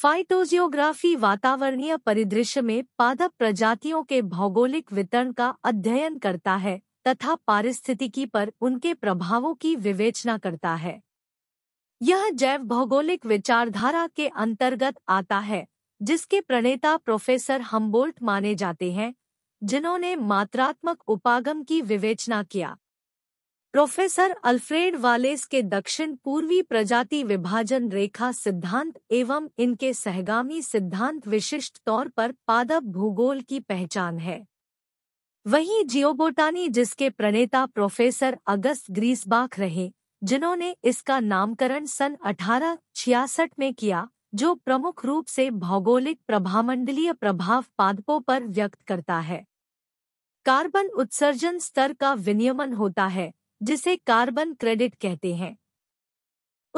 phytogeography वातावरणीय परिदृश्य में पादप प्रजातियों के भौगोलिक वितरण का अध्ययन करता है तथा पारिस्थितिकी पर उनके प्रभावों की विवेचना करता है यह जैव भौगोलिक विचारधारा के अंतर्गत आता है जिसके प्रणेता प्रोफेसर हम्बोल्ट माने जाते हैं जिन्होंने मात्रात्मक उपागम की विवेचना किया प्रोफेसर अल्फ्रेड वालेस के दक्षिण पूर्वी प्रजाति विभाजन रेखा सिद्धांत एवं इनके सहगामी सिद्धांत विशिष्ट तौर पर पादप भूगोल की पहचान है वहीं जियोबोटानी जिसके प्रणेता प्रोफेसर अगस्त ग्रीसबाख रहे जिन्होंने इसका नामकरण सन अठारह में किया जो प्रमुख रूप से भौगोलिक प्रभामंडलीय प्रभाव पादपों पर व्यक्त करता है कार्बन उत्सर्जन स्तर का विनियमन होता है जिसे कार्बन क्रेडिट कहते हैं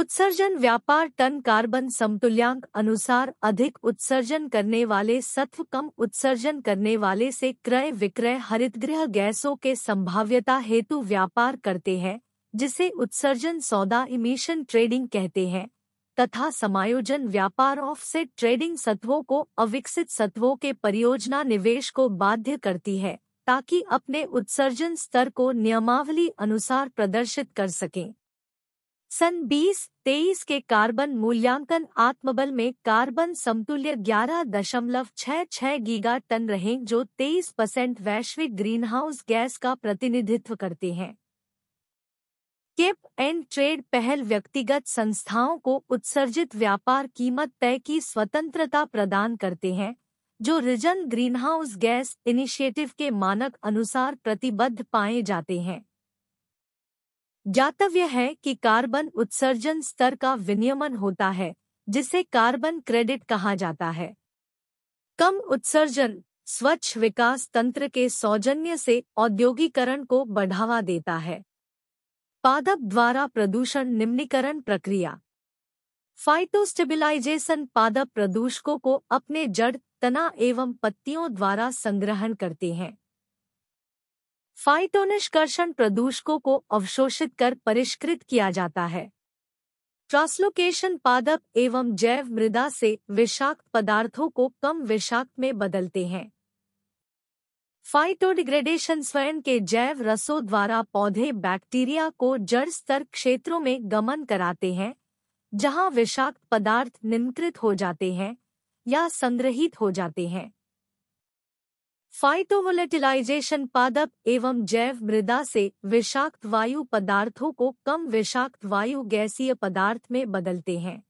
उत्सर्जन व्यापार टन कार्बन समतुल्यांक अनुसार अधिक उत्सर्जन करने वाले सत्व कम उत्सर्जन करने वाले से क्रय विक्रय हरितगृह गैसों के संभाव्यता हेतु व्यापार करते हैं जिसे उत्सर्जन सौदा इमिशन ट्रेडिंग कहते हैं तथा समायोजन व्यापार ऑफसेट ट्रेडिंग सत्वों को अविकसित सत्वों के परियोजना निवेश को बाध्य करती है ताकि अपने उत्सर्जन स्तर को नियमावली अनुसार प्रदर्शित कर सकें सन 2023 के कार्बन मूल्यांकन आत्मबल में कार्बन समतुल्य ग्यारह दशमलव छः छः गीगा टन रहे जो 23 परसेंट वैश्विक ग्रीनहाउस गैस का प्रतिनिधित्व करते हैं केप एंड ट्रेड पहल व्यक्तिगत संस्थाओं को उत्सर्जित व्यापार कीमत तय की स्वतंत्रता प्रदान करते हैं जो रिजन ग्रीनहाउस गैस इनिशिएटिव के मानक अनुसार प्रतिबद्ध पाए जाते हैं ज्ञातव्य है कि कार्बन उत्सर्जन स्तर का विनियमन होता है जिसे कार्बन क्रेडिट कहा जाता है कम उत्सर्जन स्वच्छ विकास तंत्र के सौजन्य से औद्योगिकरण को बढ़ावा देता है पादप द्वारा प्रदूषण निम्नीकरण प्रक्रिया फाइटोस्टेबिलाइजेशन पादप प्रदूषकों को अपने जड़ तना एवं पत्तियों द्वारा संग्रहण करते हैं फाइटोनिष्कर्षण प्रदूषकों को अवशोषित कर परिष्कृत किया जाता है ट्रांसलोकेशन पादप एवं जैव मृदा से विषाक्त पदार्थों को कम विषाक्त में बदलते हैं फाइटोडिग्रेडेशन स्वयं के जैव रसों द्वारा पौधे बैक्टीरिया को जड़ स्तर क्षेत्रों में गमन कराते हैं जहां विषाक्त पदार्थ निमकृत हो जाते हैं या संग्रहित हो जाते हैं फाइटोवोलेटिलाइजेशन पादप एवं जैव मृदा से विषाक्त वायु पदार्थों को कम विषाक्त वायु गैसीय पदार्थ में बदलते हैं